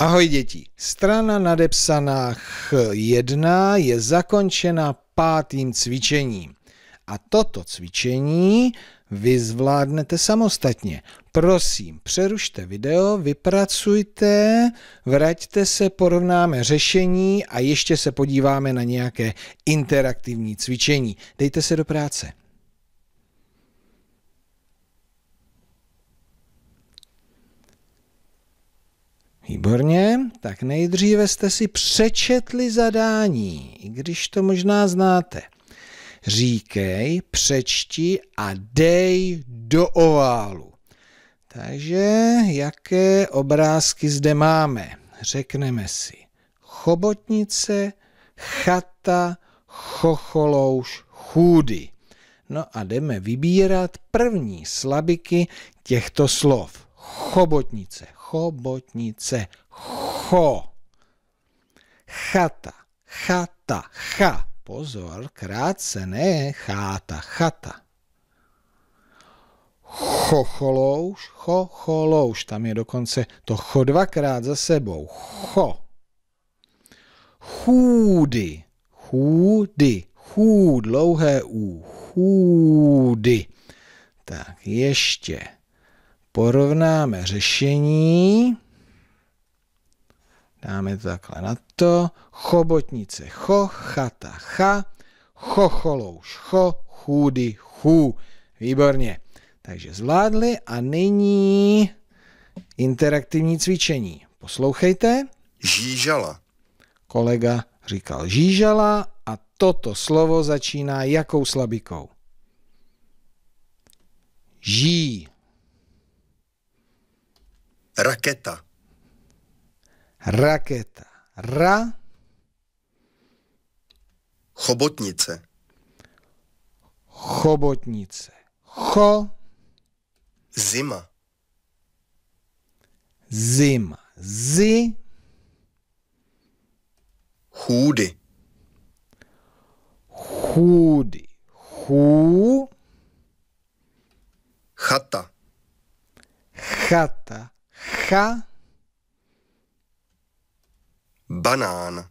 Ahoj děti. Strana nadepsaná H1 je zakončena pátým cvičením. A toto cvičení vy zvládnete samostatně. Prosím, přerušte video, vypracujte, vraťte se, porovnáme řešení a ještě se podíváme na nějaké interaktivní cvičení. Dejte se do práce. Výborně, tak nejdříve jste si přečetli zadání, i když to možná znáte. Říkej, přečti a dej do oválu. Takže jaké obrázky zde máme? Řekneme si chobotnice, chata, chocholouš, chůdy. No a jdeme vybírat první slabiky těchto slov. Chobotnice, chobotnice. Cho. Chata, chata, cha. Pozor, krátce, ne cháta, chata. Chocholouš, chocholouš, tam je dokonce to cho dvakrát za sebou. Cho. Chůdy, chůdy, chůd, dlouhé u, chůdy. Tak ještě porovnáme řešení, dáme to takhle na to, chobotnice cho, chata cha, chocholouš cho, chůdy chů. Výborně. Takže zvládli a nyní interaktivní cvičení. Poslouchejte. Žížala. Kolega říkal žížala a toto slovo začíná jakou slabikou? Ží. Raketa. Raketa. Ra. Chobotnice. Chobotnice. Cho. Zima. Zima. Zi. Chůdy. Chůdy. Chů. Chata. Chata bacha. Banán.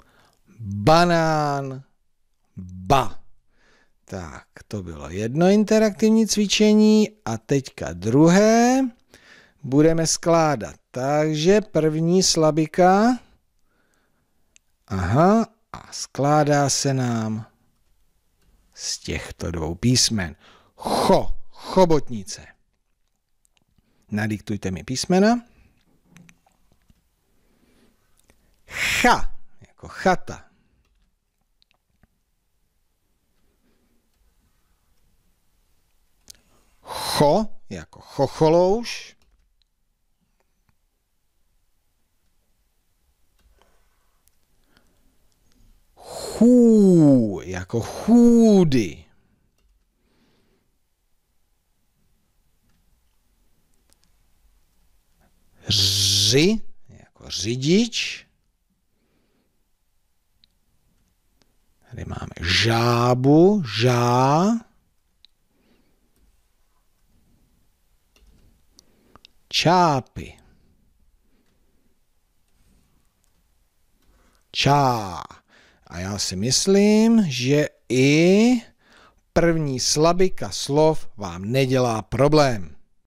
Banán. Ba. Tak, to bylo jedno interaktivní cvičení a teďka druhé. Budeme skládat. Takže první slabika. Aha, a skládá se nám z těchto dvou písmen. Cho, chobotnice. Nadiktujte mi písmena. cha, jako chata. Cho, jako chocholouš. Chů, jako chůdy. Ři, jako řidič. Tady máme žábu, žá. Čápy. Čá. A já si myslím, že i první slabika slov vám nedělá problém.